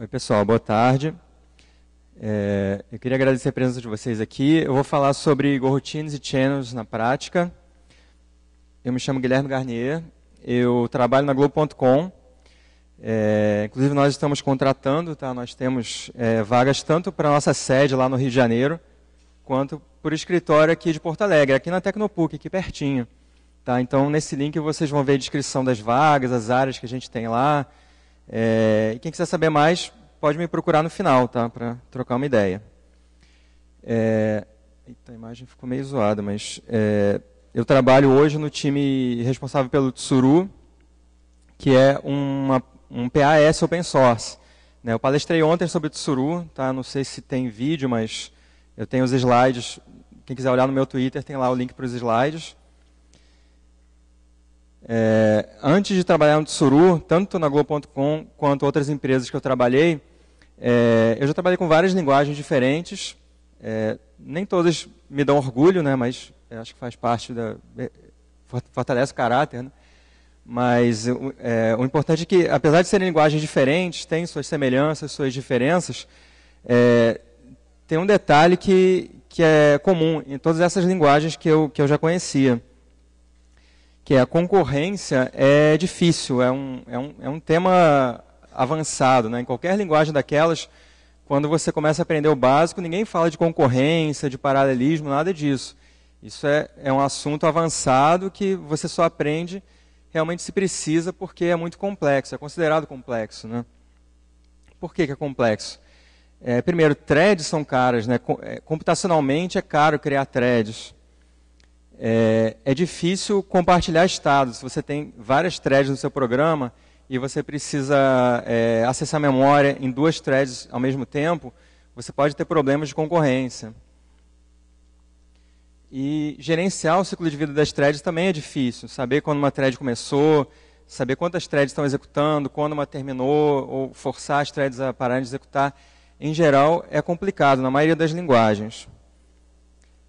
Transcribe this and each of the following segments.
Oi, pessoal, boa tarde. É, eu queria agradecer a presença de vocês aqui. Eu vou falar sobre goroutines e channels na prática. Eu me chamo Guilherme Garnier, eu trabalho na Globo.com. É, inclusive, nós estamos contratando, tá? nós temos é, vagas tanto para a nossa sede lá no Rio de Janeiro, quanto por escritório aqui de Porto Alegre, aqui na Tecnopuc, aqui pertinho. Tá? Então, nesse link vocês vão ver a descrição das vagas, as áreas que a gente tem lá, é, e quem quiser saber mais, pode me procurar no final, tá? Para trocar uma ideia. É, eita, a imagem ficou meio zoada, mas é, eu trabalho hoje no time responsável pelo Tsuru, que é uma, um PAS open source. Né? Eu palestrei ontem sobre o Tsuru, tá? Não sei se tem vídeo, mas eu tenho os slides. Quem quiser olhar no meu Twitter, tem lá o link para os slides. É, antes de trabalhar no Tsuru, tanto na Globo.com quanto outras empresas que eu trabalhei, é, eu já trabalhei com várias linguagens diferentes. É, nem todas me dão orgulho, né? Mas acho que faz parte da é, fortalece o caráter, né? Mas é, o importante é que, apesar de serem linguagens diferentes, têm suas semelhanças, suas diferenças, é, tem um detalhe que, que é comum em todas essas linguagens que eu, que eu já conhecia que é a concorrência é difícil, é um, é um, é um tema avançado. Né? Em qualquer linguagem daquelas, quando você começa a aprender o básico, ninguém fala de concorrência, de paralelismo, nada disso. Isso é, é um assunto avançado que você só aprende realmente se precisa porque é muito complexo, é considerado complexo. Né? Por que, que é complexo? É, primeiro, threads são caras, né? É, computacionalmente é caro criar threads. É, é, difícil compartilhar estados. Você tem várias threads no seu programa e você precisa é, acessar a memória em duas threads ao mesmo tempo, você pode ter problemas de concorrência. E gerenciar o ciclo de vida das threads também é difícil. Saber quando uma thread começou, saber quantas threads estão executando, quando uma terminou, ou forçar as threads a pararem de executar, em geral, é complicado na maioria das linguagens.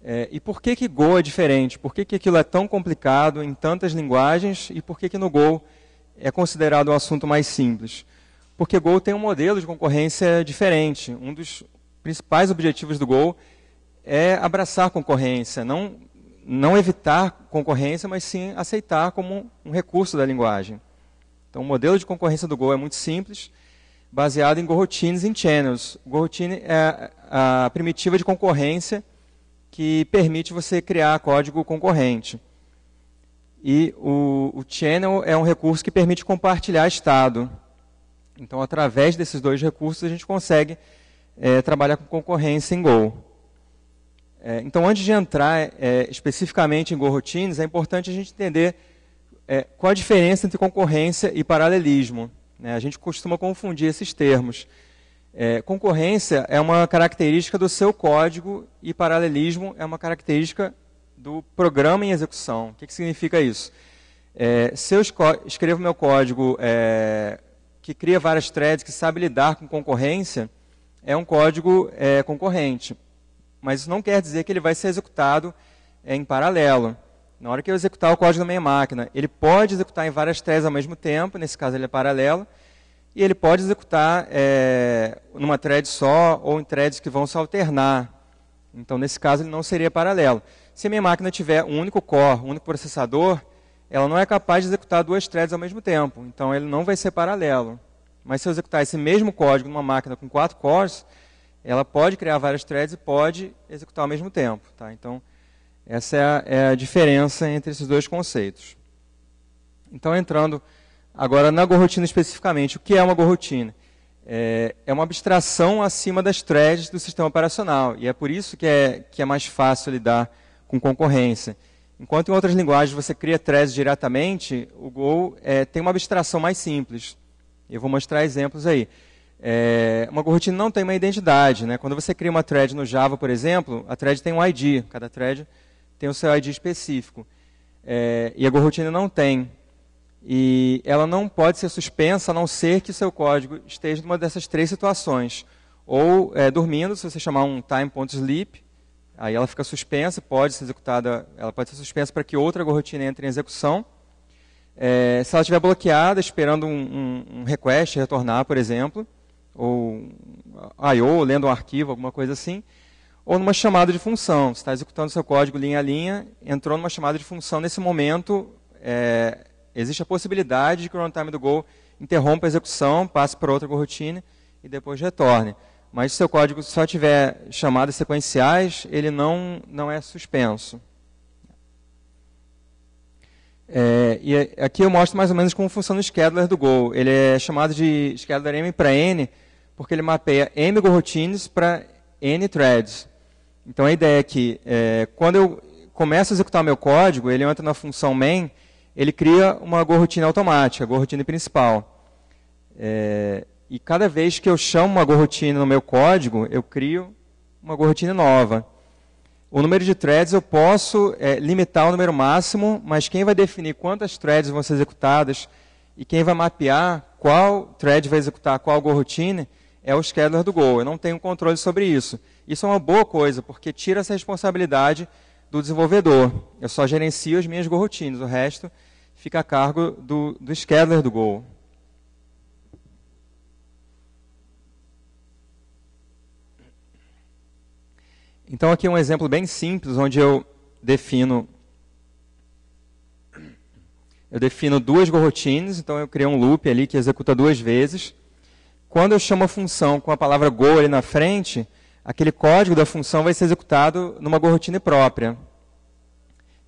É, e por que, que Go é diferente? Por que, que aquilo é tão complicado em tantas linguagens e por que, que no Go é considerado o um assunto mais simples? Porque Go tem um modelo de concorrência diferente. Um dos principais objetivos do Go é abraçar concorrência, não, não evitar concorrência, mas sim aceitar como um recurso da linguagem. Então, o modelo de concorrência do Go é muito simples, baseado em Go routines e channels. Go routine é a primitiva de concorrência que permite você criar código concorrente. E o, o channel é um recurso que permite compartilhar estado. Então, através desses dois recursos, a gente consegue é, trabalhar com concorrência em Go. É, então, antes de entrar é, especificamente em Go Routines, é importante a gente entender qual a diferença entre concorrência e paralelismo. Né? A gente costuma confundir esses termos. É, concorrência é uma característica do seu código e paralelismo é uma característica do programa em execução. O que, que significa isso? É, se eu escrevo meu código é, que cria várias threads, que sabe lidar com concorrência, é um código é, concorrente. Mas isso não quer dizer que ele vai ser executado é, em paralelo. Na hora que eu executar o código da minha máquina, ele pode executar em várias threads ao mesmo tempo, nesse caso ele é paralelo, e ele pode executar é, numa thread só ou em threads que vão se alternar. Então, nesse caso, ele não seria paralelo. Se a minha máquina tiver um único core, um único processador, ela não é capaz de executar duas threads ao mesmo tempo. Então, ele não vai ser paralelo. Mas se eu executar esse mesmo código numa máquina com quatro cores, ela pode criar várias threads e pode executar ao mesmo tempo. Tá? Então, essa é a, é a diferença entre esses dois conceitos. Então, entrando Agora, na gorrotina especificamente, o que é uma gorrotina? É, é, uma abstração acima das threads do sistema operacional, e é por isso que é, que é mais fácil lidar com concorrência. Enquanto em outras linguagens você cria threads diretamente, o Go é, tem uma abstração mais simples. Eu vou mostrar exemplos aí. É, uma gorrotina não tem uma identidade. Né? Quando você cria uma thread no Java, por exemplo, a thread tem um ID. Cada thread tem o seu ID específico. É, e a gorrotina não tem. E ela não pode ser suspensa a não ser que seu código esteja numa dessas três situações. Ou é, dormindo, se você chamar um time.sleep, aí ela fica suspensa, pode ser executada, ela pode ser suspensa para que outra gorrotina entre em execução. É, se ela estiver bloqueada, esperando um, um, um request retornar, por exemplo, ou I.O., lendo um arquivo, alguma coisa assim, ou numa chamada de função. Você está executando seu código linha a linha, entrou numa chamada de função, nesse momento, é, existe a possibilidade de que o runtime do Go interrompa a execução, passe para outra coroutine e depois retorne. Mas se seu código só tiver chamadas sequenciais, ele não, não é suspenso. É, e aqui eu mostro mais ou menos como funciona o scheduler do Go. Ele é chamado de scheduler M para N, porque ele mapeia M goroutines para N threads. Então a ideia é que é, quando eu começo a executar meu código, ele entra na função main ele cria uma goroutine automática, a GoRoutine principal. É, e cada vez que eu chamo uma goroutine no meu código, eu crio uma goroutine nova. O número de threads eu posso é, limitar o número máximo, mas quem vai definir quantas threads vão ser executadas e quem vai mapear qual thread vai executar qual goroutine é o scheduler do Go. Eu não tenho controle sobre isso. Isso é uma boa coisa, porque tira essa responsabilidade do desenvolvedor. Eu só gerencio as minhas goal o resto fica a cargo do, do scheduler do Go. Então aqui é um exemplo bem simples, onde eu defino eu defino duas goroutines. então eu criei um loop ali que executa duas vezes. Quando eu chamo a função com a palavra go ali na frente, aquele código da função vai ser executado numa goroutine própria.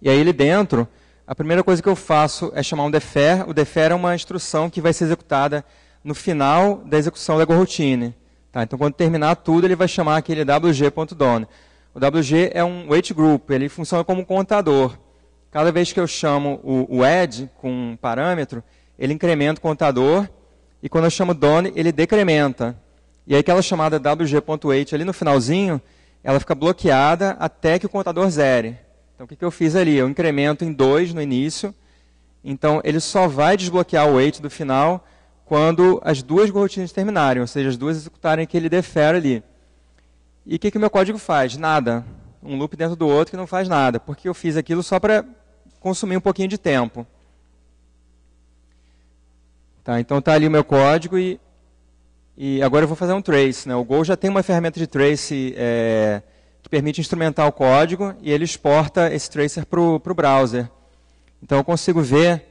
E aí, ele dentro, a primeira coisa que eu faço é chamar um defer. O defer é uma instrução que vai ser executada no final da execução da goroutine. Tá? Então, quando terminar tudo, ele vai chamar aquele wg.done. O wg é um weight group, ele funciona como um contador. Cada vez que eu chamo o, o add com um parâmetro, ele incrementa o contador, e quando eu chamo done, ele decrementa. E aí aquela chamada wg.wait ali no finalzinho, ela fica bloqueada até que o contador zere. Então o que, que eu fiz ali? Eu incremento em 2 no início, então ele só vai desbloquear o wait do final quando as duas rotinas terminarem, ou seja, as duas executarem aquele defer ali. E o que, que o meu código faz? Nada. Um loop dentro do outro que não faz nada, porque eu fiz aquilo só para consumir um pouquinho de tempo. Tá, então está ali o meu código e e agora eu vou fazer um trace. Né? O Go já tem uma ferramenta de trace é, que permite instrumentar o código e ele exporta esse tracer para o browser. Então eu consigo ver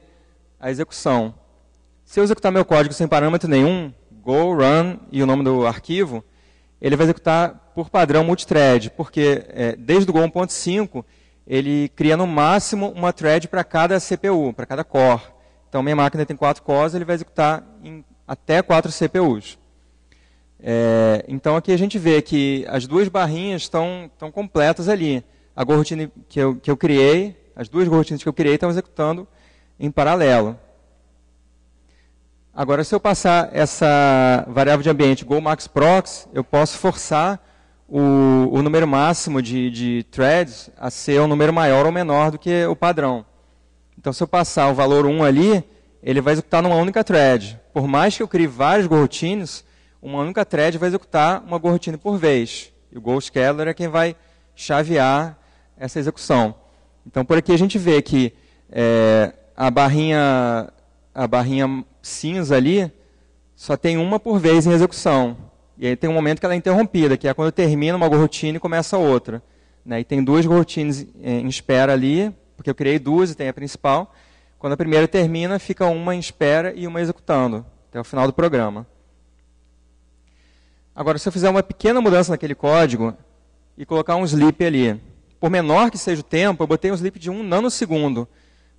a execução. Se eu executar meu código sem parâmetro nenhum, go, run e o nome do arquivo, ele vai executar por padrão multithread, porque é, desde o Go 1.5 ele cria no máximo uma thread para cada CPU, para cada core. Então minha máquina tem quatro cores, ele vai executar em até quatro CPUs. É, então aqui a gente vê que as duas barrinhas estão, estão completas ali. A goroutine que eu, que eu criei, as duas goroutines que eu criei estão executando em paralelo. Agora, se eu passar essa variável de ambiente GoMaxProx, eu posso forçar o, o número máximo de, de, threads a ser um número maior ou menor do que o padrão. Então, se eu passar o valor 1 ali, ele vai executar numa única thread. Por mais que eu crie várias goroutines, uma única thread vai executar uma goroutine por vez. E o GoScaler é quem vai chavear essa execução. Então, por aqui a gente vê que é, a, barrinha, a barrinha cinza ali só tem uma por vez em execução. E aí tem um momento que ela é interrompida, que é quando termina uma goroutine e começa outra. Né? E tem duas goroutines é, em espera ali, porque eu criei duas e tem a principal. Quando a primeira termina, fica uma em espera e uma executando, até o final do programa. Agora, se eu fizer uma pequena mudança naquele código e colocar um sleep ali, por menor que seja o tempo, eu botei um sleep de um nanosegundo,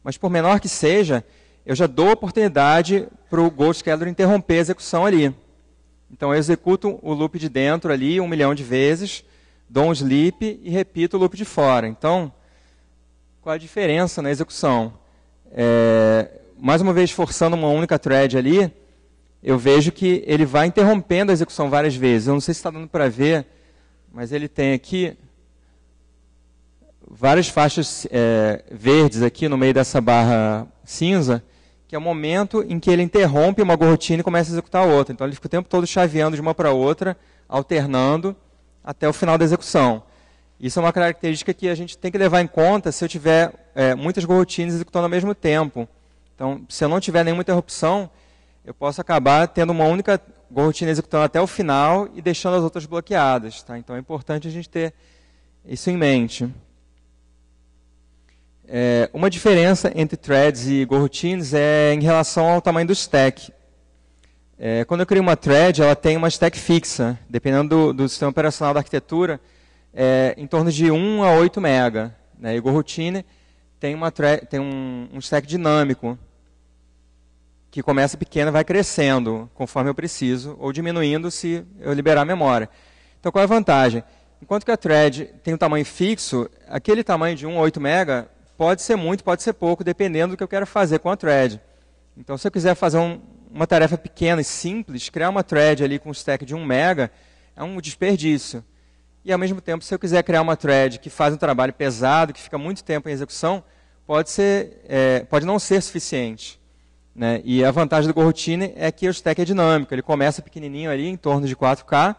mas por menor que seja, eu já dou oportunidade para o Scheduler interromper a execução ali. Então eu executo o loop de dentro ali um milhão de vezes, dou um sleep e repito o loop de fora. Então, qual a diferença na execução? É, mais uma vez, forçando uma única thread ali, eu vejo que ele vai interrompendo a execução várias vezes. Eu não sei se está dando para ver, mas ele tem aqui várias faixas é, verdes aqui no meio dessa barra cinza, que é o momento em que ele interrompe uma goroutine e começa a executar a outra. Então ele fica o tempo todo chaveando de uma para outra, alternando até o final da execução. Isso é uma característica que a gente tem que levar em conta se eu tiver é, muitas goroutines executando ao mesmo tempo. Então, se eu não tiver nenhuma interrupção, eu posso acabar tendo uma única rotina executando até o final e deixando as outras bloqueadas. Tá? Então é importante a gente ter isso em mente. É, uma diferença entre threads e goroutines é em relação ao tamanho do stack. É, quando eu crio uma thread, ela tem uma stack fixa, dependendo do, do sistema operacional da arquitetura, é, em torno de 1 a 8 mega. Né? E goroutine tem, uma tem um, um stack dinâmico, que começa pequena vai crescendo conforme eu preciso, ou diminuindo se eu liberar a memória. Então qual é a vantagem? Enquanto que a thread tem um tamanho fixo, aquele tamanho de 1 a 8 mega pode ser muito, pode ser pouco, dependendo do que eu quero fazer com a thread. Então se eu quiser fazer um, uma tarefa pequena e simples, criar uma thread ali com um stack de 1 mega é um desperdício. E ao mesmo tempo, se eu quiser criar uma thread que faz um trabalho pesado, que fica muito tempo em execução, pode, ser, é, pode não ser suficiente. Né? E a vantagem do GoRoutine é que o stack é dinâmico. Ele começa pequenininho ali, em torno de 4K.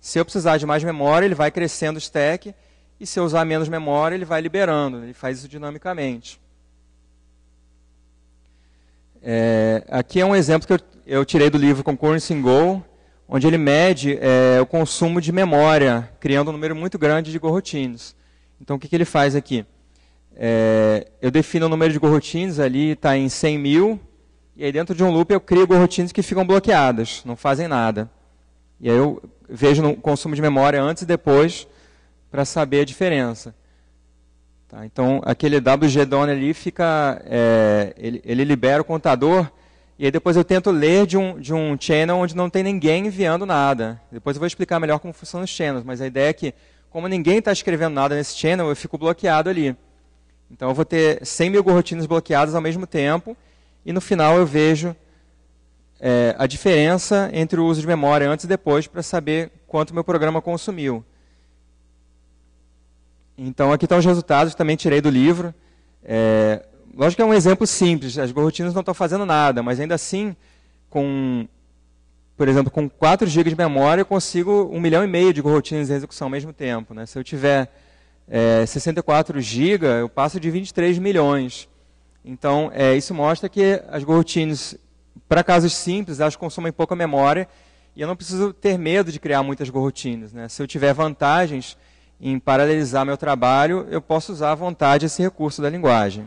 Se eu precisar de mais memória, ele vai crescendo o stack. E se eu usar menos memória, ele vai liberando. Ele faz isso dinamicamente. É, aqui é um exemplo que eu, eu tirei do livro Concurrency in Go, onde ele mede é, o consumo de memória, criando um número muito grande de GoRoutines. Então, o que, que ele faz aqui? É, eu defino o número de GoRoutines ali, está em 100 mil, e aí dentro de um loop eu crio gorrotinas que ficam bloqueadas, não fazem nada. E aí eu vejo o consumo de memória antes e depois para saber a diferença. Tá, então aquele WGDON ali fica, é, ele, ele, libera o contador e aí depois eu tento ler de um, de um channel onde não tem ninguém enviando nada. Depois eu vou explicar melhor como funcionam os channels, mas a ideia é que como ninguém está escrevendo nada nesse channel, eu fico bloqueado ali. Então eu vou ter 100 mil gorrotinas bloqueadas ao mesmo tempo e no final eu vejo é, a diferença entre o uso de memória antes e depois para saber quanto meu programa consumiu. Então aqui estão os resultados que também tirei do livro. É, lógico que é um exemplo simples, as gorrotinas não estão fazendo nada, mas ainda assim, com, por exemplo, com 4 GB de memória, eu consigo 1 milhão e meio de gorrotinas em execução ao mesmo tempo. Né? Se eu tiver é, 64 GB, eu passo de 23 milhões. Então, é, isso mostra que as goroutines, para casos simples, elas consomem pouca memória e eu não preciso ter medo de criar muitas goroutines. Né? Se eu tiver vantagens em paralelizar meu trabalho, eu posso usar à vontade esse recurso da linguagem.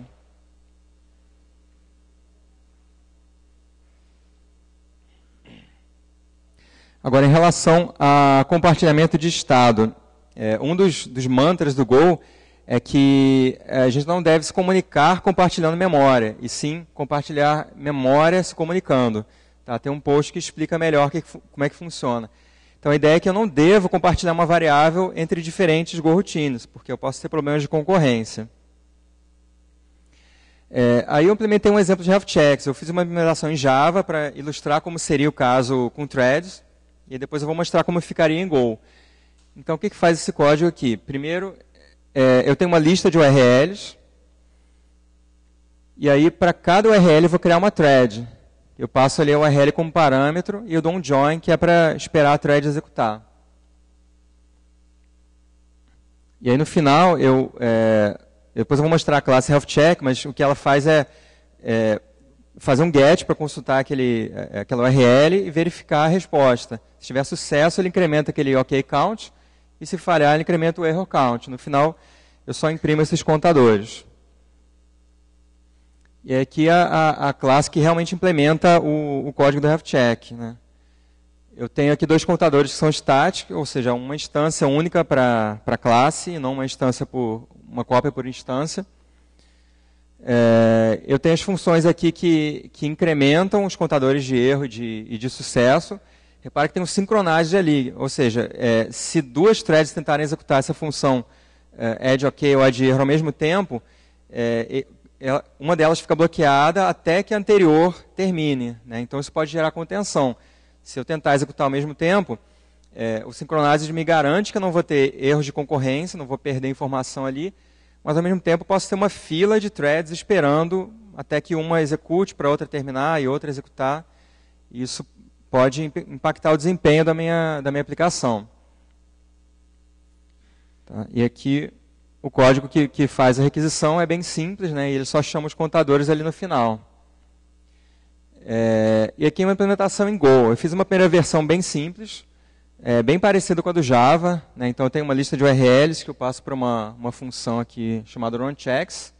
Agora, em relação a compartilhamento de estado, é, um dos, dos mantras do Go é que eh, a gente não deve se comunicar compartilhando memória, e sim compartilhar memória se comunicando. Tá? Tem um post que explica melhor que, como é que funciona. Então a ideia é que eu não devo compartilhar uma variável entre diferentes goroutines, porque eu posso ter problemas de concorrência. É, aí eu implementei um exemplo de health checks. Eu fiz uma implementação em Java para ilustrar como seria o caso com threads, e depois eu vou mostrar como ficaria em Go. Então o que, que faz esse código aqui? Primeiro é, eu tenho uma lista de URLs. E aí, para cada URL, eu vou criar uma thread. Eu passo ali a URL como parâmetro e eu dou um join, que é para esperar a thread executar. E aí, no final, eu, é, depois eu vou mostrar a classe health check, mas o que ela faz é, é fazer um get para consultar aquele, é, aquela URL e verificar a resposta. Se tiver sucesso, ele incrementa aquele OK count e se falhar, ele incrementa o error count. No final, eu só imprimo esses contadores. E é aqui a, a, a classe que realmente implementa o, o código do RefCheck. Né? Eu tenho aqui dois contadores que são estáticos, ou seja, uma instância única para a classe, e não uma instância por uma cópia por instância. É, eu tenho as funções aqui que, que incrementam os contadores de erro e de, e de sucesso. Repare que tem um sincronized ali, ou seja, é, se duas threads tentarem executar essa função é, add OK ou add erro ao mesmo tempo, é, ela, uma delas fica bloqueada até que a anterior termine. Né? Então isso pode gerar contenção. Se eu tentar executar ao mesmo tempo, é, o Synchronized me garante que eu não vou ter erros de concorrência, não vou perder informação ali, mas ao mesmo tempo posso ter uma fila de threads esperando até que uma execute para outra terminar e outra executar. Isso pode impactar o desempenho da minha, da minha aplicação. Tá? E aqui o código que, que faz a requisição é bem simples, né? e ele só chama os contadores ali no final. É, e aqui é uma implementação em Go. Eu fiz uma primeira versão bem simples, é, bem parecida com a do Java. Né? Então eu tenho uma lista de URLs que eu passo para uma, uma função aqui chamada runchecks.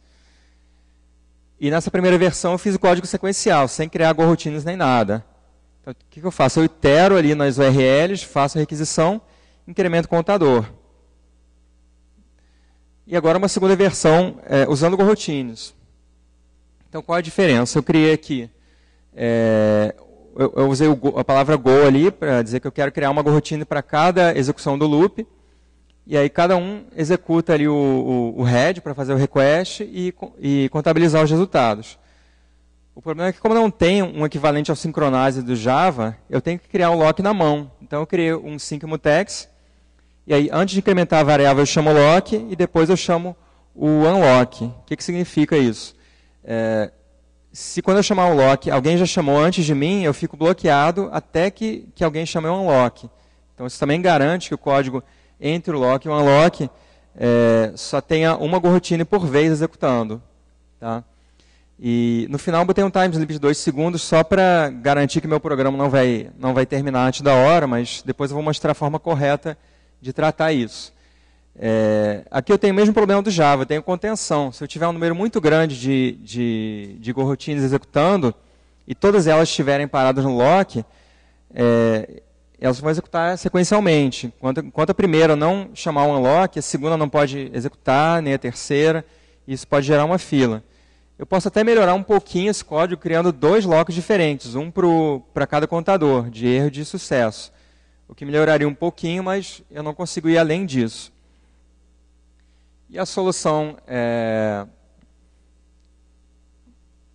E nessa primeira versão eu fiz o código sequencial, sem criar goroutines nem nada o que eu faço? Eu itero ali nas URLs, faço a requisição, incremento o contador. E agora uma segunda versão, é, usando goroutines. Então, qual a diferença? Eu criei aqui, é, eu, eu, usei o, a palavra go ali para dizer que eu quero criar uma goroutine para cada execução do loop. E aí cada um executa ali o, o, o head para fazer o request e, e contabilizar os resultados. O problema é que como não tem um equivalente ao synchronize do Java, eu tenho que criar um lock na mão. Então eu criei um sync mutex, e aí antes de incrementar a variável eu chamo lock, e depois eu chamo o unlock. O que, que significa isso? É, se quando eu chamar o lock, alguém já chamou antes de mim, eu fico bloqueado até que, que alguém chame o unlock. Então isso também garante que o código entre o lock e o unlock é, só tenha uma goroutine por vez executando. Tá? E no final botei um time slip de dois segundos só para garantir que meu programa não vai, não vai terminar antes da hora, mas depois eu vou mostrar a forma correta de tratar isso. É, aqui eu tenho o mesmo problema do Java, eu tenho contenção. Se eu tiver um número muito grande de, de, de executando e todas elas estiverem paradas no lock, é, elas vão executar sequencialmente. Enquanto, enquanto a primeira não chamar o unlock, a segunda não pode executar, nem a terceira. Isso pode gerar uma fila. Eu posso até melhorar um pouquinho esse código criando dois locos diferentes, um para cada contador, de erro e de sucesso. O que melhoraria um pouquinho, mas eu não consigo ir além disso. E a solução é,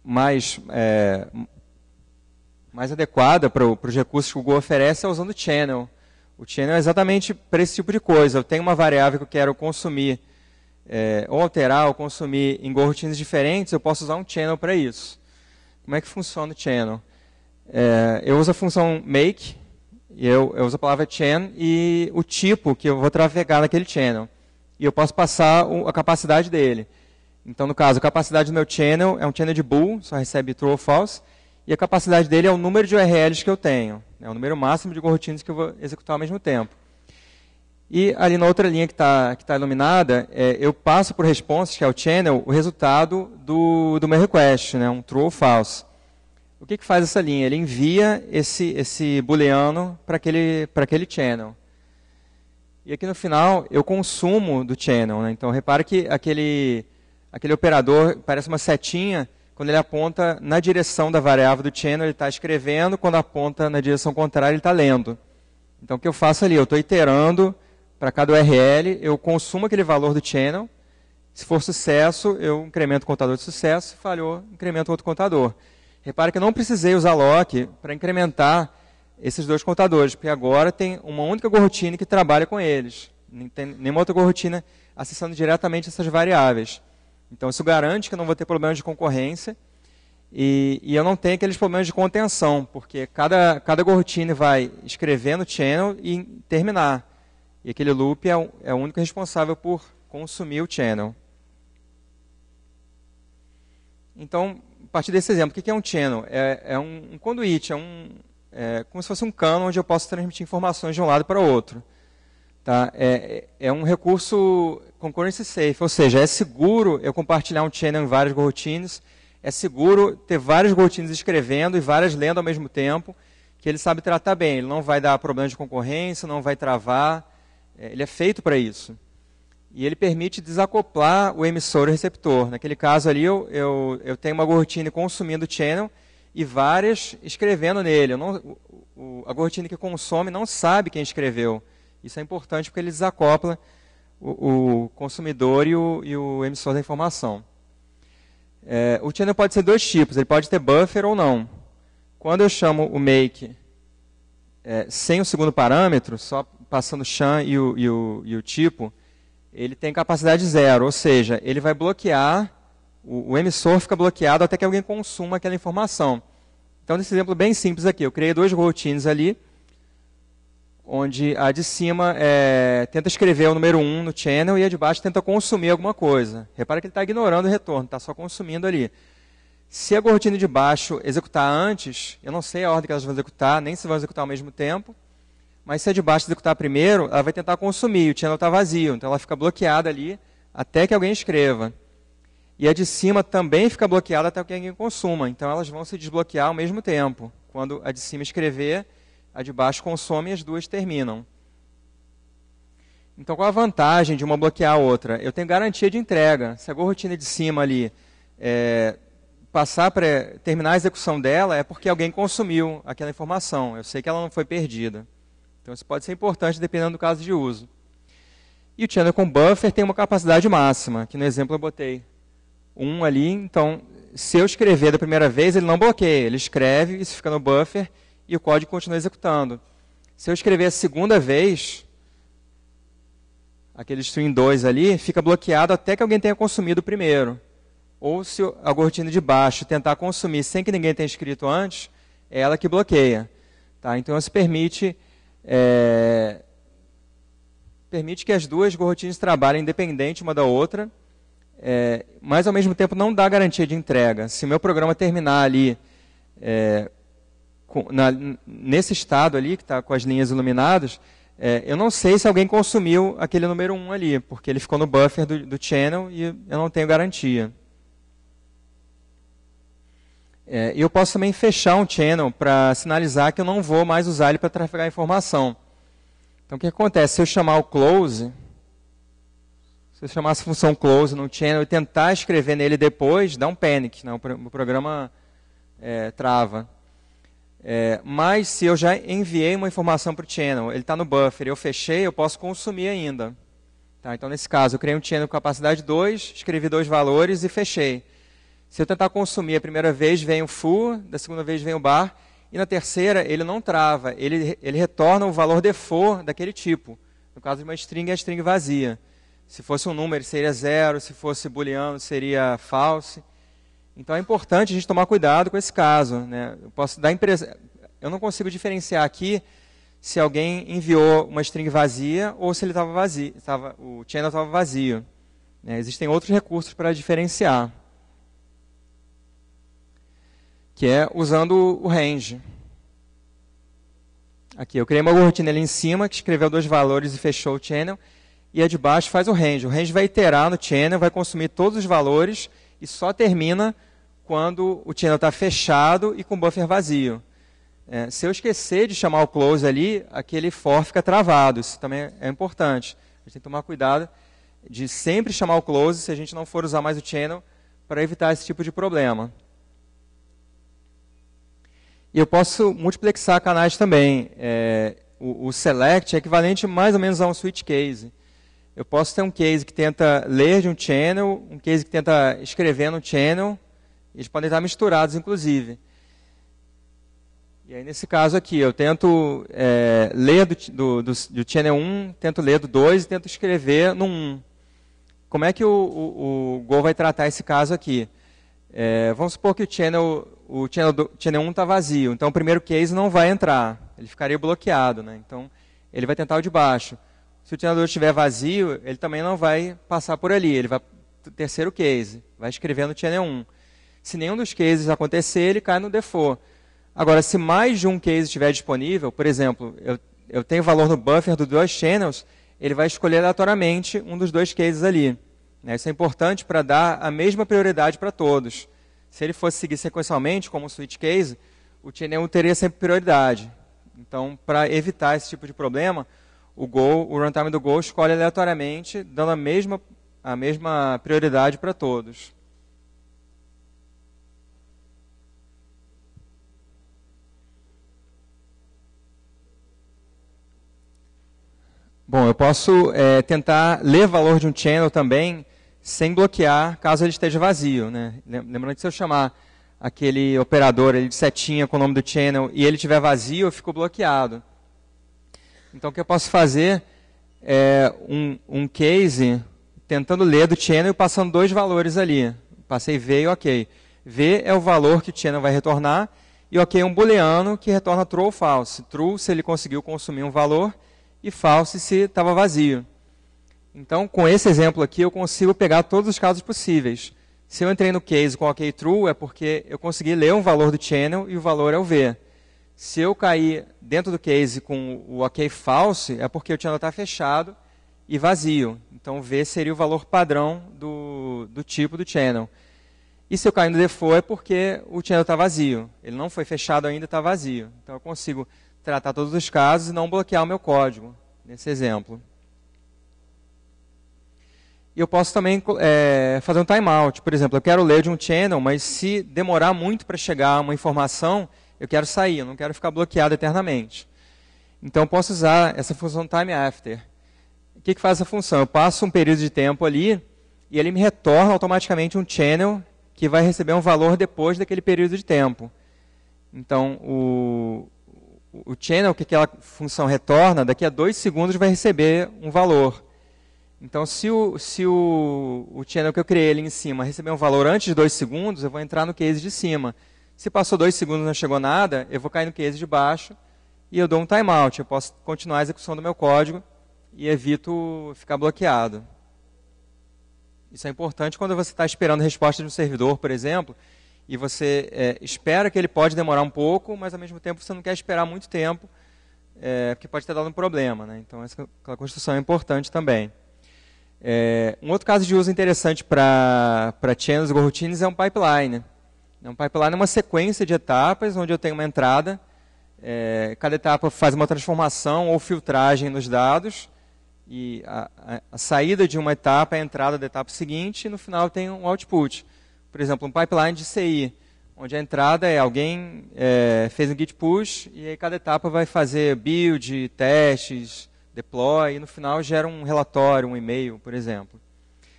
mais, é, mais adequada para, os recursos que o Google oferece é usando o channel. O channel é exatamente para esse tipo de coisa. Eu tenho uma variável que eu quero consumir é, ou alterar ou consumir em rotinas diferentes, eu posso usar um channel para isso. Como é que funciona o channel? É, eu uso a função make, eu, eu uso a palavra channel e o tipo que eu vou trafegar naquele channel. E eu posso passar o, a capacidade dele. Então, no caso, a capacidade do meu channel é um channel de bool, só recebe true ou false, e a capacidade dele é o número de URLs que eu tenho, é o número máximo de goroutines que eu vou executar ao mesmo tempo. E ali na outra linha que está que tá iluminada, é, eu passo para o response, que é o channel, o resultado do, do meu request, né, um true ou false. O que, que faz essa linha? Ele envia esse, esse booleano para aquele, aquele channel. E aqui no final, eu consumo do channel. Né? Então, repare que aquele, aquele operador parece uma setinha quando ele aponta na direção da variável do channel, ele está escrevendo, quando aponta na direção contrária, ele está lendo. Então, o que eu faço ali? Eu estou iterando para cada URL, eu consumo aquele valor do channel. Se for sucesso, eu incremento o contador de sucesso. Se falhou, incremento outro contador. Repare que eu não precisei usar lock para incrementar esses dois contadores, porque agora tem uma única goroutine que trabalha com eles. Não tem nenhuma outra goroutine acessando diretamente essas variáveis. Então, isso garante que eu não vou ter problemas de concorrência e, e eu não tenho aqueles problemas de contenção, porque cada, cada goroutine vai escrever no channel e terminar. E aquele loop é, é o único responsável por consumir o channel. Então, a partir desse exemplo, o que é um channel? É, é um, um conduit, é, um, é como se fosse um cano onde eu posso transmitir informações de um lado para o outro. Tá? É, é, é, um recurso concurrency safe, ou seja, é seguro eu compartilhar um channel em várias routines, é seguro ter várias routines escrevendo e várias lendo ao mesmo tempo, que ele sabe tratar bem. Ele não vai dar problema de concorrência, não vai travar, é, ele é feito para isso. E ele permite desacoplar o emissor e o receptor. Naquele caso ali, eu, eu, eu tenho uma gortine consumindo o channel e várias escrevendo nele. Não, o, a gortine que consome não sabe quem escreveu. Isso é importante porque ele desacopla o, o consumidor e o, e o, emissor da informação. É, o channel pode ser dois tipos. Ele pode ter buffer ou não. Quando eu chamo o make é, sem o segundo parâmetro, só passando o Chan e o, e, o, e o tipo, ele tem capacidade zero, ou seja, ele vai bloquear, o, o emissor fica bloqueado até que alguém consuma aquela informação. Então, nesse exemplo bem simples aqui, eu criei dois routines ali, onde a de cima é, tenta escrever o número 1 um no channel e a de baixo tenta consumir alguma coisa. Repara que ele está ignorando o retorno, está só consumindo ali. Se a rotina de baixo executar antes, eu não sei a ordem que elas vão executar, nem se vão executar ao mesmo tempo, mas se a de baixo executar primeiro, ela vai tentar consumir, o channel está vazio, então ela fica bloqueada ali até que alguém escreva. E a de cima também fica bloqueada até que alguém consuma, então elas vão se desbloquear ao mesmo tempo. Quando a de cima escrever, a de baixo consome e as duas terminam. Então qual a vantagem de uma bloquear a outra? Eu tenho garantia de entrega. Se a rotina de cima ali é, passar para terminar a execução dela, é porque alguém consumiu aquela informação. Eu sei que ela não foi perdida. Então isso pode ser importante dependendo do caso de uso. E o channel com buffer tem uma capacidade máxima, que no exemplo eu botei 1 um ali, então se eu escrever da primeira vez, ele não bloqueia, ele escreve, isso fica no buffer e o código continua executando. Se eu escrever a segunda vez, aquele string 2 ali, fica bloqueado até que alguém tenha consumido o primeiro. Ou se a cortina de baixo tentar consumir sem que ninguém tenha escrito antes, é ela que bloqueia. Tá? Então, isso permite é, permite que as duas gorrotines trabalhem independente uma da outra, é, mas ao mesmo tempo não dá garantia de entrega. Se meu programa terminar ali, é, com, na, nesse estado ali, que está com as linhas iluminadas, é, eu não sei se alguém consumiu aquele número 1 um ali, porque ele ficou no buffer do, do channel e eu não tenho garantia. É, eu posso também fechar um channel para sinalizar que eu não vou mais usar ele para trafegar informação. Então, o que acontece? Se eu chamar o close, se eu chamar a função close no channel e tentar escrever nele depois, dá um panic, né? o, programa é, trava. É, mas se eu já enviei uma informação para o channel, ele está no buffer, eu fechei, eu posso consumir ainda. Tá, então, nesse caso, eu criei um channel com capacidade 2, escrevi dois valores e fechei. Se eu tentar consumir a primeira vez, vem o full, da segunda vez vem o bar, e na terceira ele não trava, ele, ele retorna o valor default daquele tipo. No caso de uma string, é a string vazia. Se fosse um número, seria zero, se fosse booleano, seria false. Então é importante a gente tomar cuidado com esse caso. Né? Eu, posso dar eu não consigo diferenciar aqui se alguém enviou uma string vazia ou se ele estava vazio, tava, o channel estava vazio. Né? Existem outros recursos para diferenciar que é usando o range. Aqui, eu criei uma rotina ali em cima, que escreveu dois valores e fechou o channel, e a de baixo faz o range. O range vai iterar no channel, vai consumir todos os valores, e só termina quando o channel está fechado e com buffer vazio. É, se eu esquecer de chamar o close ali, aquele for fica travado. Isso também é importante. A gente tem que tomar cuidado de sempre chamar o close se a gente não for usar mais o channel para evitar esse tipo de problema. E eu posso multiplexar canais também. É, o, o, select é equivalente mais ou menos a um switch case. Eu posso ter um case que tenta ler de um channel, um case que tenta escrever no channel. Eles podem estar misturados, inclusive. E aí, nesse caso aqui, eu tento é, ler do, do, do, do, channel 1, tento ler do 2 e tento escrever no 1. Como é que o, o, o Go vai tratar esse caso aqui? É, vamos supor que o channel o channel, do, channel 1 está vazio, então o primeiro case não vai entrar, ele ficaria bloqueado, né? então ele vai tentar o de baixo. Se o channel 2 estiver vazio, ele também não vai passar por ali, ele vai terceiro case, vai escrever no channel 1. Se nenhum dos cases acontecer, ele cai no default. Agora, se mais de um case estiver disponível, por exemplo, eu, eu tenho valor no buffer dos dois channels, ele vai escolher aleatoriamente um dos dois cases ali. Né? Isso é importante para dar a mesma prioridade para todos. Se ele fosse seguir sequencialmente, como o switch case, o TNU teria sempre prioridade. Então, para evitar esse tipo de problema, o Go, o runtime do Go escolhe aleatoriamente, dando a mesma, a mesma prioridade para todos. Bom, eu posso é, tentar ler valor de um channel também sem bloquear caso ele esteja vazio. Né? Lembrando que se eu chamar aquele operador ele de setinha com o nome do channel e ele estiver vazio, eu fico bloqueado. Então o que eu posso fazer é um, um case tentando ler do channel e passando dois valores ali. Passei V e OK. V é o valor que o channel vai retornar e OK é um booleano que retorna true ou false. True se ele conseguiu consumir um valor e false se estava vazio. Então, com esse exemplo aqui, eu consigo pegar todos os casos possíveis. Se eu entrei no case com OK True, é porque eu consegui ler um valor do channel e o valor é o V. Se eu cair dentro do case com o OK False, é porque o channel está fechado e vazio. Então, V seria o valor padrão do, do tipo do channel. E se eu cair no default é porque o channel está vazio. Ele não foi fechado ainda, está vazio. Então, eu consigo tratar todos os casos e não bloquear o meu código, nesse exemplo. E eu posso também é, fazer um timeout. Por exemplo, eu quero ler de um channel, mas se demorar muito para chegar uma informação, eu quero sair, eu não quero ficar bloqueado eternamente. Então, eu posso usar essa função time after. O que, que faz essa função? Eu passo um período de tempo ali e ele me retorna automaticamente um channel que vai receber um valor depois daquele período de tempo. Então, o, o channel que aquela função retorna, daqui a dois segundos vai receber um valor. Então, se o, se o, o channel que eu criei ali em cima receber um valor antes de 2 segundos, eu vou entrar no case de cima. Se passou 2 segundos e não chegou nada, eu vou cair no case de baixo e eu dou um timeout. Eu posso continuar a execução do meu código e evito ficar bloqueado. Isso é importante quando você está esperando a resposta de um servidor, por exemplo, e você é, espera que ele pode demorar um pouco, mas ao mesmo tempo você não quer esperar muito tempo, é, porque pode ter dado um problema. Né? Então, essa construção é importante também. É, um outro caso de uso interessante para channels e goroutines é um pipeline. É um pipeline é uma sequência de etapas onde eu tenho uma entrada, é, cada etapa faz uma transformação ou filtragem nos dados, e a, a, a, saída de uma etapa é a entrada da etapa seguinte, e no final tem um output. Por exemplo, um pipeline de CI, onde a entrada é alguém é, fez um git push, e aí cada etapa vai fazer build, testes, deploy, e no final gera um relatório, um e-mail, por exemplo.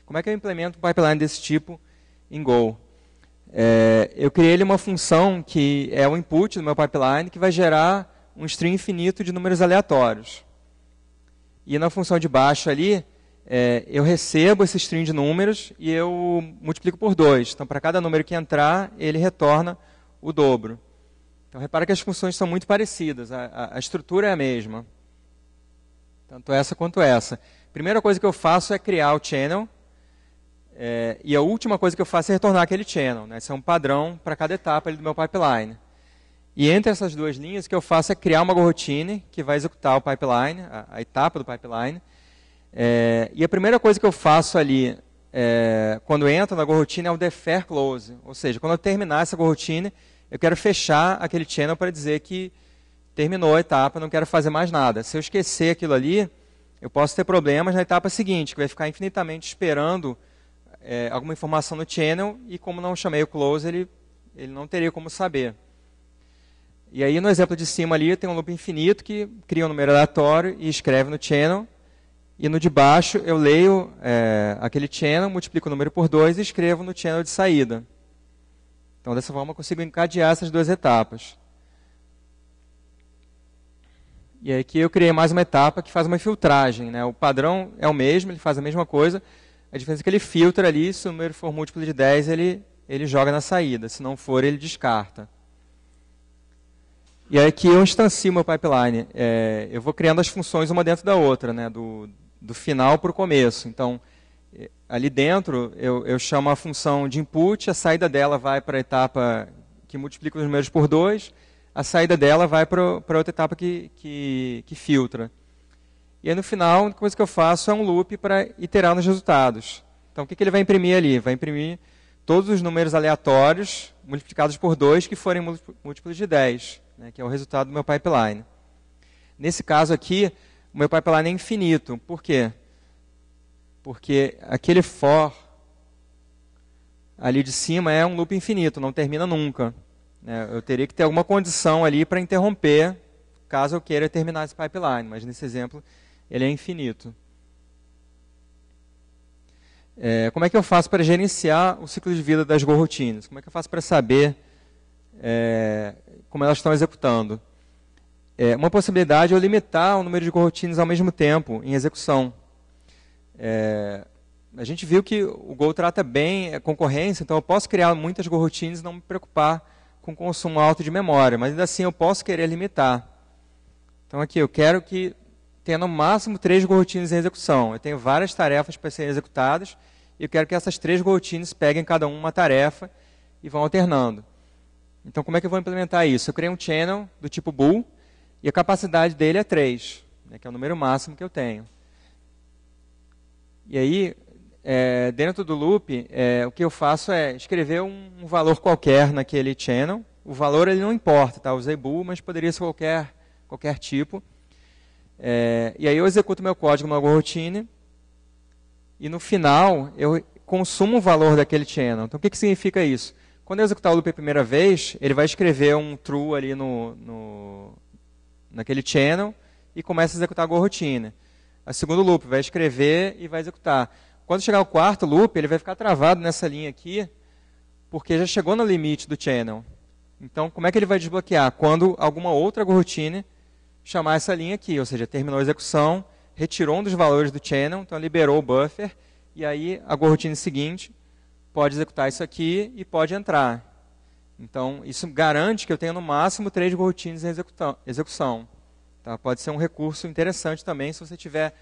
Como é que eu implemento um pipeline desse tipo em Go? É, eu criei uma função que é o input do meu pipeline que vai gerar um string infinito de números aleatórios. E na função de baixo ali, é, eu recebo esse string de números e eu multiplico por 2. Então, para cada número que entrar, ele retorna o dobro. Então, repara que as funções são muito parecidas, a, a estrutura é a mesma tanto essa quanto essa. Primeira coisa que eu faço é criar o channel, é, e a última coisa que eu faço é retornar aquele channel. Né? Esse é um padrão para cada etapa do meu pipeline. E entre essas duas linhas, o que eu faço é criar uma goroutine que vai executar o pipeline, a, a etapa do pipeline. É, e a primeira coisa que eu faço ali, é, quando entro na goroutine é o defer close. Ou seja, quando eu terminar essa goroutine eu quero fechar aquele channel para dizer que terminou a etapa, não quero fazer mais nada. Se eu esquecer aquilo ali, eu posso ter problemas na etapa seguinte, que vai ficar infinitamente esperando é, alguma informação no channel e como não chamei o close, ele, ele não teria como saber. E aí no exemplo de cima ali tem um loop infinito que cria um número aleatório e escreve no channel. E no de baixo eu leio é, aquele channel, multiplico o número por 2 e escrevo no channel de saída. Então dessa forma eu consigo encadear essas duas etapas. E aí é que eu criei mais uma etapa que faz uma filtragem. Né? O padrão é o mesmo, ele faz a mesma coisa. A diferença é que ele filtra ali, se o número for múltiplo de 10, ele, ele joga na saída. Se não for, ele descarta. E aí é que eu instancio meu pipeline. É, eu vou criando as funções uma dentro da outra, né? do, do final para o começo. Então, é, ali dentro, eu, eu chamo a função de input, a saída dela vai para a etapa que multiplica os números por 2, a saída dela vai para outra etapa que, que, que, filtra. E aí no final, a única coisa que eu faço é um loop para iterar nos resultados. Então o que, que ele vai imprimir ali? Vai imprimir todos os números aleatórios multiplicados por 2 que forem múltiplos de 10, né, que é o resultado do meu pipeline. Nesse caso aqui, o meu pipeline é infinito. Por quê? Porque aquele for ali de cima é um loop infinito, não termina nunca. Né, eu teria que ter alguma condição ali para interromper, caso eu queira terminar esse pipeline, mas nesse exemplo ele é infinito. É, como é que eu faço para gerenciar o ciclo de vida das go routines? Como é que eu faço para saber é, como elas estão executando? É, uma possibilidade é eu limitar o número de go routines ao mesmo tempo, em execução. É, a gente viu que o Go trata bem a concorrência, então eu posso criar muitas go routines e não me preocupar com consumo alto de memória, mas ainda assim eu posso querer limitar. Então aqui eu quero que tenha no máximo três goroutines em execução. Eu tenho várias tarefas para serem executadas e eu quero que essas três goroutines peguem cada uma uma tarefa e vão alternando. Então como é que eu vou implementar isso? Eu criei um channel do tipo bool e a capacidade dele é 3, né, que é o número máximo que eu tenho. E aí, é, dentro do loop, é, o que eu faço é escrever um, um, valor qualquer naquele channel. O valor ele não importa, tá? usei bool, mas poderia ser qualquer, qualquer tipo. É, e aí eu executo meu código numa routine e no final eu consumo o valor daquele channel. Então o que, que significa isso? Quando eu executar o loop a primeira vez, ele vai escrever um true ali no, no naquele channel e começa a executar a goroutine. A segundo loop vai escrever e vai executar. Quando chegar o quarto loop, ele vai ficar travado nessa linha aqui, porque já chegou no limite do channel. Então, como é que ele vai desbloquear? Quando alguma outra goroutine chamar essa linha aqui, ou seja, terminou a execução, retirou um dos valores do channel, então liberou o buffer, e aí a goroutine seguinte pode executar isso aqui e pode entrar. Então, isso garante que eu tenha no máximo três goroutines em execução. Tá? Pode ser um recurso interessante também se você tiver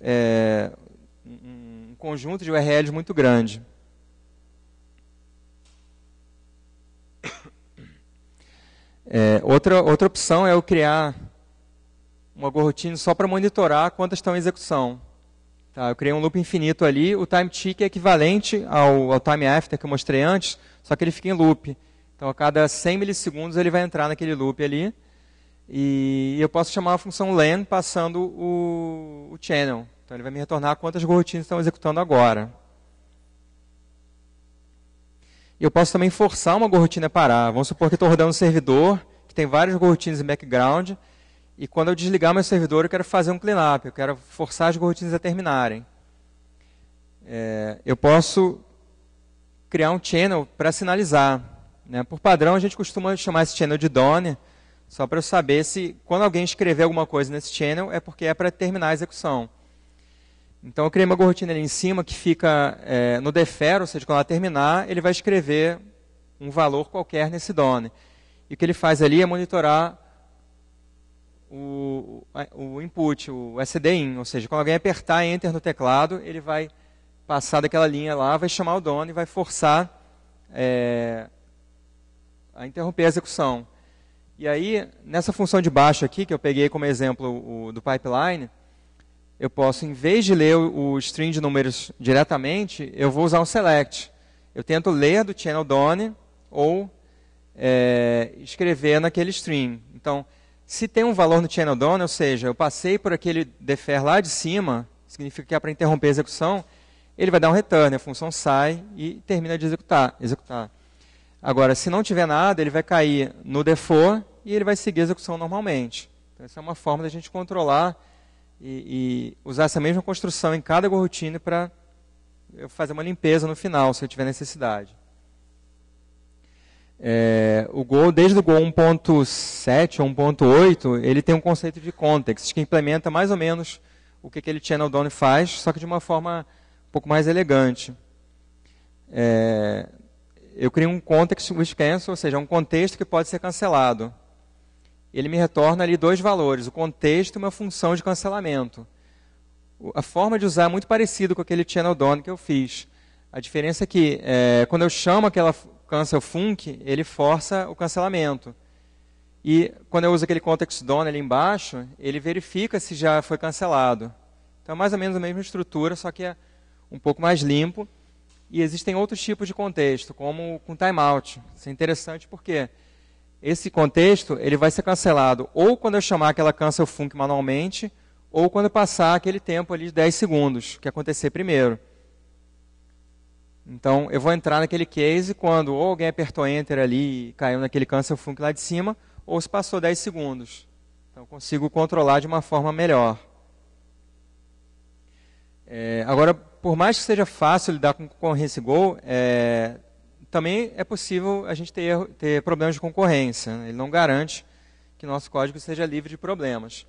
é, um, conjunto de URLs muito grande. É, outra, outra opção é eu criar uma goroutine só para monitorar quantas estão em execução. Tá, eu criei um loop infinito ali, o time tick é equivalente ao, ao time after que eu mostrei antes, só que ele fica em loop. Então, a cada 100 milissegundos ele vai entrar naquele loop ali. E eu posso chamar a função len passando o, o channel. Então ele vai me retornar quantas gorrotinas estão executando agora. E eu posso também forçar uma gorrotina a parar. Vamos supor que estou rodando um servidor, que tem várias gorrotinas em background, e quando eu desligar meu servidor, eu quero fazer um cleanup, eu quero forçar as gorrotinas a terminarem. É, eu posso criar um channel para sinalizar. Né? Por padrão, a gente costuma chamar esse channel de done, só para eu saber se quando alguém escrever alguma coisa nesse channel é porque é para terminar a execução. Então eu criei uma gorrotina ali em cima que fica é, no defer, ou seja, quando ela terminar, ele vai escrever um valor qualquer nesse done. E o que ele faz ali é monitorar o, o input, o SDIN, ou seja, quando alguém apertar Enter no teclado, ele vai passar daquela linha lá, vai chamar o done e vai forçar é, a interromper a execução. E aí, nessa função de baixo aqui, que eu peguei como exemplo o, do pipeline, eu posso, em vez de ler o string de números diretamente, eu vou usar um select. Eu tento ler do channel done ou é, escrever naquele string. Então, se tem um valor no channel done, ou seja, eu passei por aquele defer lá de cima, significa que é para interromper a execução, ele vai dar um return, a função sai e termina de executar. executar. Agora, se não tiver nada, ele vai cair no default e ele vai seguir a execução normalmente. Então, essa é uma forma da gente controlar e, e usar essa mesma construção em cada goroutine para fazer uma limpeza no final, se eu tiver necessidade. É, o Go, desde o Go 1.7 ou 1.8, ele tem um conceito de context, que implementa mais ou menos o que aquele channel down faz, só que de uma forma um pouco mais elegante. É, eu crio um context with cancel, ou seja, um contexto que pode ser cancelado ele me retorna ali dois valores, o contexto e uma função de cancelamento. A forma de usar é muito parecida com aquele channel down que eu fiz. A diferença é que é, quando eu chamo aquela cancel func, ele força o cancelamento. E quando eu uso aquele context down ali embaixo, ele verifica se já foi cancelado. Então é mais ou menos a mesma estrutura, só que é um pouco mais limpo. E existem outros tipos de contexto, como com timeout. Isso é interessante porque quê? esse contexto ele vai ser cancelado ou quando eu chamar aquela cancel func manualmente, ou quando passar aquele tempo ali de 10 segundos, que acontecer primeiro. Então, eu vou entrar naquele case quando ou alguém apertou enter ali e caiu naquele cancel func lá de cima, ou se passou 10 segundos. Então, eu consigo controlar de uma forma melhor. É, agora, por mais que seja fácil lidar com concorrência Go, é, também é possível a gente ter, ter problemas de concorrência. Né? Ele não garante que nosso código seja livre de problemas.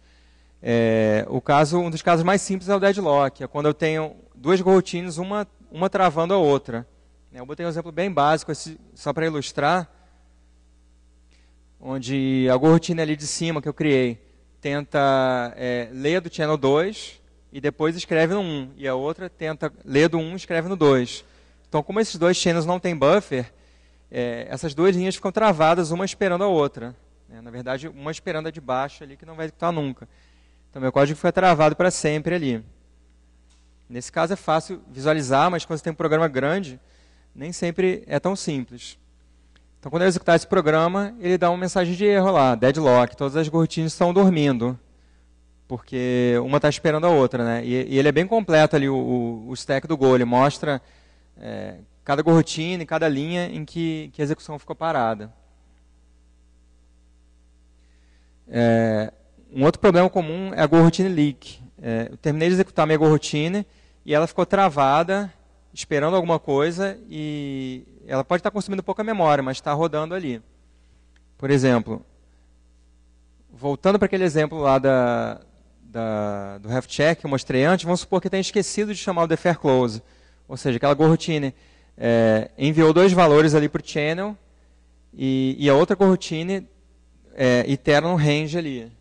É, o caso, um dos casos mais simples é o deadlock, é quando eu tenho duas routines, uma, uma travando a outra. Né? Eu botei um exemplo bem básico, só para ilustrar, onde a goroutine ali de cima que eu criei tenta é, ler do channel 2 e depois escreve no 1, e a outra tenta ler do 1 e escreve no 2. Então, como esses dois channels não têm buffer, é, essas duas linhas ficam travadas, uma esperando a outra. Né? Na verdade, uma esperando a de baixo ali, que não vai executar nunca. Então, meu código fica travado para sempre ali. Nesse caso é fácil visualizar, mas quando você tem um programa grande, nem sempre é tão simples. Então, quando eu executar esse programa, ele dá uma mensagem de erro lá, deadlock, todas as cortinas estão dormindo, porque uma está esperando a outra, né? E, e, ele é bem completo ali, o, o stack do Go, ele mostra é, cada gorrotina e cada linha em que, que a execução ficou parada. É, um outro problema comum é a gorrotina leak. É, eu terminei de executar minha gorrotina e ela ficou travada, esperando alguma coisa, e ela pode estar consumindo pouca memória, mas está rodando ali. Por exemplo, voltando para aquele exemplo lá da, da, do half check que eu mostrei antes, vamos supor que tenha esquecido de chamar o defer close. Ou seja, aquela coroutine é, enviou dois valores ali para o channel e, e, a outra coroutine é, itera no range ali.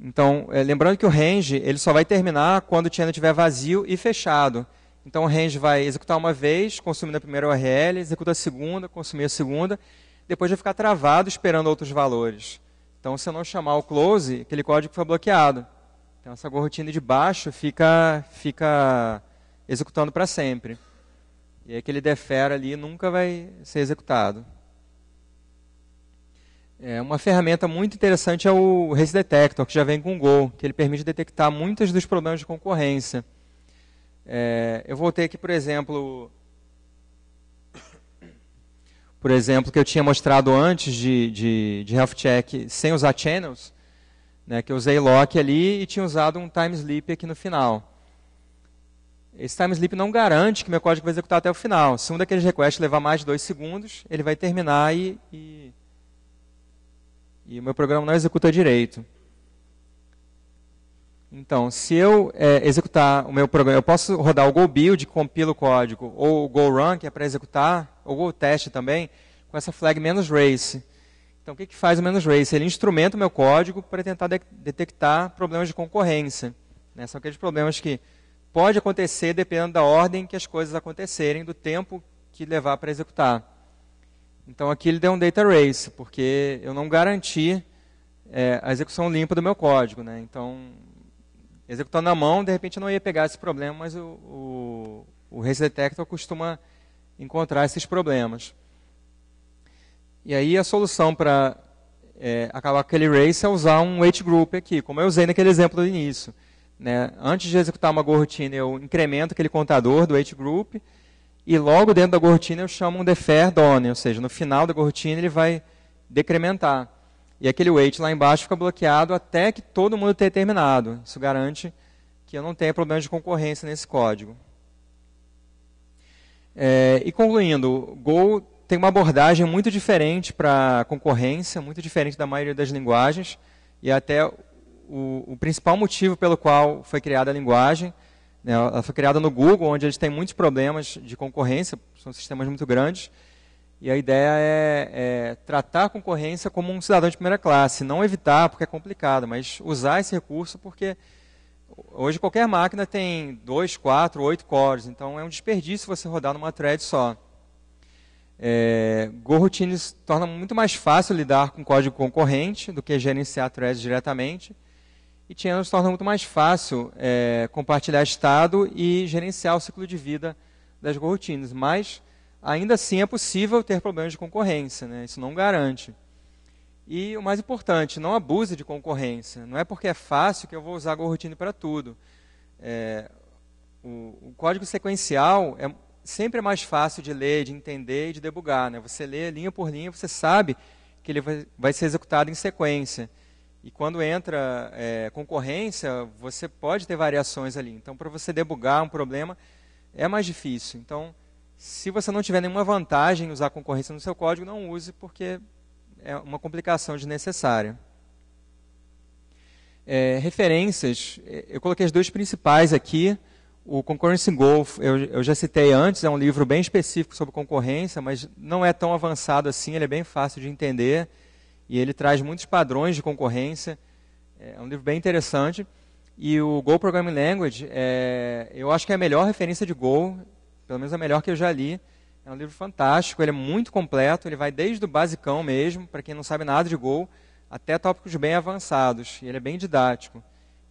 Então, é, lembrando que o range ele só vai terminar quando o channel estiver vazio e fechado. Então, o range vai executar uma vez, consumindo a primeira URL, executa a segunda, consumir a segunda, depois vai ficar travado esperando outros valores. Então, se eu não chamar o close, aquele código foi bloqueado. Então essa gorrotina de baixo fica, fica executando para sempre. E aquele defera ali nunca vai ser executado. É uma ferramenta muito interessante é o Race Detector, que já vem com o Go, que ele permite detectar muitos dos problemas de concorrência. É, eu voltei aqui, por exemplo, por exemplo, que eu tinha mostrado antes de, de, de health check sem usar channels, né, que eu usei lock ali e tinha usado um time sleep aqui no final. Esse time sleep não garante que meu código vai executar até o final. Se um daqueles requests levar mais de dois segundos, ele vai terminar e, e, e o meu programa não executa direito. Então, se eu é, executar o meu programa, eu posso rodar o go build, compila o código, ou o go run, que é para executar, ou o test também, com essa flag menos race. Então, o que, que faz o Menos Race? Ele instrumenta o meu código para tentar de detectar problemas de concorrência. Né? São aqueles é problemas que pode acontecer dependendo da ordem que as coisas acontecerem, do tempo que levar para executar. Então, aqui ele deu um data race, porque eu não garanti é, a execução limpa do meu código. Né? Então, executando na mão, de repente eu não ia pegar esse problema, mas o, o, o Race Detector costuma encontrar esses problemas. E aí a solução para é, acabar com aquele race é usar um weight group aqui, como eu usei naquele exemplo do início. Né? Antes de executar uma goroutine, eu incremento aquele contador do weight group e logo dentro da goroutine eu chamo um defer done, ou seja, no final da goroutine ele vai decrementar. E aquele weight lá embaixo fica bloqueado até que todo mundo tenha terminado. Isso garante que eu não tenha problemas de concorrência nesse código. É, e concluindo, Go tem uma abordagem muito diferente para a concorrência, muito diferente da maioria das linguagens, e até o, o principal motivo pelo qual foi criada a linguagem, né, ela foi criada no Google, onde eles têm muitos problemas de concorrência, são sistemas muito grandes, e a ideia é, é, tratar a concorrência como um cidadão de primeira classe, não evitar porque é complicado, mas usar esse recurso porque hoje qualquer máquina tem dois, quatro, oito cores, então é um desperdício você rodar numa thread só. É, GoRoutines torna muito mais fácil lidar com código concorrente do que gerenciar threads diretamente. E Chainless torna muito mais fácil é, compartilhar estado e gerenciar o ciclo de vida das GoRoutines. Mas, ainda assim, é possível ter problemas de concorrência. Né? Isso não garante. E o mais importante, não abuse de concorrência. Não é porque é fácil que eu vou usar a GoRoutine para tudo. É, o, o, código sequencial é sempre é mais fácil de ler, de entender e de debugar. Né? Você lê linha por linha, você sabe que ele vai, vai ser executado em sequência. E quando entra é, concorrência, você pode ter variações ali. Então, para você debugar um problema, é mais difícil. Então, se você não tiver nenhuma vantagem em usar concorrência no seu código, não use, porque é uma complicação desnecessária. É, referências, é, eu coloquei as duas principais aqui. O Concurrence Golf, eu, eu, já citei antes, é um livro bem específico sobre concorrência, mas não é tão avançado assim, ele é bem fácil de entender e ele traz muitos padrões de concorrência. É, é um livro bem interessante. E o Go Programming Language, é, eu acho que é a melhor referência de Go, pelo menos a melhor que eu já li. É um livro fantástico, ele é muito completo, ele vai desde o basicão mesmo, para quem não sabe nada de Go, até tópicos bem avançados, e ele é bem didático.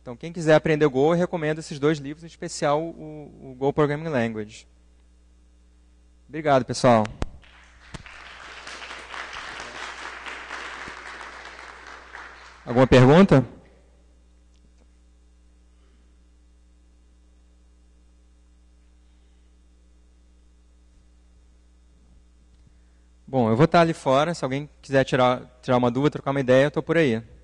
Então, quem quiser aprender Go, eu recomendo esses dois livros, em especial o, o Go Programming Language. Obrigado, pessoal. Alguma pergunta? Bom, eu vou estar ali fora. Se alguém quiser tirar, tirar uma dúvida, trocar uma ideia, eu estou por aí.